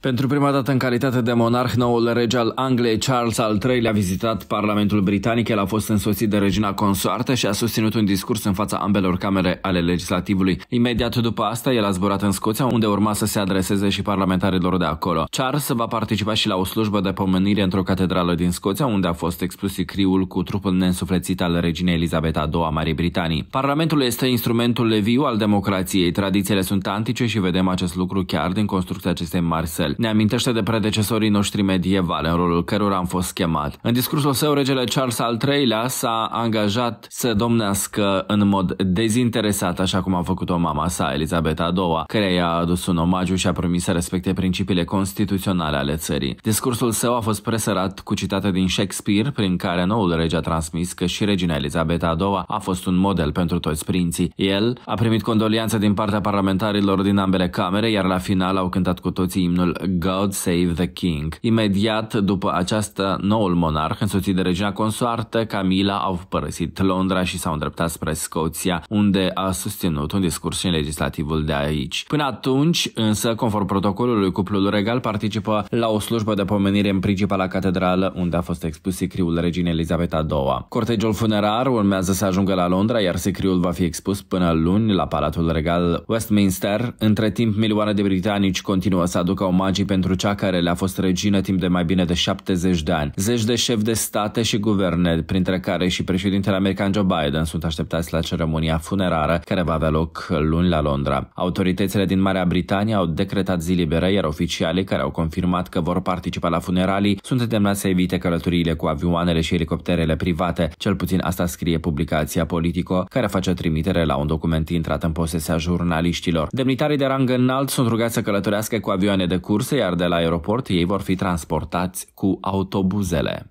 Pentru prima dată în calitate de monarh, noul rege al Angliei, Charles al III-lea, a vizitat Parlamentul Britanic. El a fost însoțit de regina consoartă și a susținut un discurs în fața ambelor camere ale legislativului. Imediat după asta, el a zburat în Scoția, unde urma să se adreseze și parlamentarilor de acolo. Charles va participa și la o slujbă de pomenire într-o catedrală din Scoția, unde a fost expus criul cu trupul neînsuflețit al reginei Elizabeta II a Marii Britanii. Parlamentul este instrumentul viu al democrației. Tradițiile sunt antice și vedem acest lucru chiar din construcția acestei mari el. Ne amintește de predecesorii noștri medievali, în rolul cărora am fost chemat. În discursul său, regele Charles al III-lea s-a angajat să domnească în mod dezinteresat, așa cum a făcut-o mama sa, Elizabeta a II, care i-a adus un omagiu și a promis să respecte principiile constituționale ale țării. Discursul său a fost presărat cu citate din Shakespeare, prin care noul rege a transmis că și regina Elizabeta II a fost un model pentru toți prinții. El a primit condolianțe din partea parlamentarilor din ambele camere, iar la final au cântat cu toții imnul God Save the King. Imediat după această noul monarh, însoțit de regina consoartă, Camila, au părăsit Londra și s-au îndreptat spre Scoția, unde a susținut un discurs în legislativul de aici. Până atunci, însă, conform protocolului, cuplul regal participă la o slujbă de pomenire în principala catedrală, unde a fost expus sicriul reginei Elizabeta II. Cortegiul funerar urmează să ajungă la Londra, iar sicriul va fi expus până luni la Palatul Regal Westminster. Între timp, milioane de britanici continuă să aducă o magii pentru cea care le-a fost regină timp de mai bine de 70 de ani. Zeci de șefi de state și guverne, printre care și președintele american Joe Biden, sunt așteptați la ceremonia funerară care va avea loc luni la Londra. Autoritățile din Marea Britanie au decretat zi liberă, iar oficialii care au confirmat că vor participa la funeralii sunt îndemnați să evite călătoriile cu avioanele și elicopterele private. Cel puțin asta scrie publicația Politico, care face trimitere la un document intrat în posesia jurnaliștilor. Demnitarii de rang înalt sunt rugați să călătorească cu avioane de curs curse, iar de la aeroport ei vor fi transportați cu autobuzele.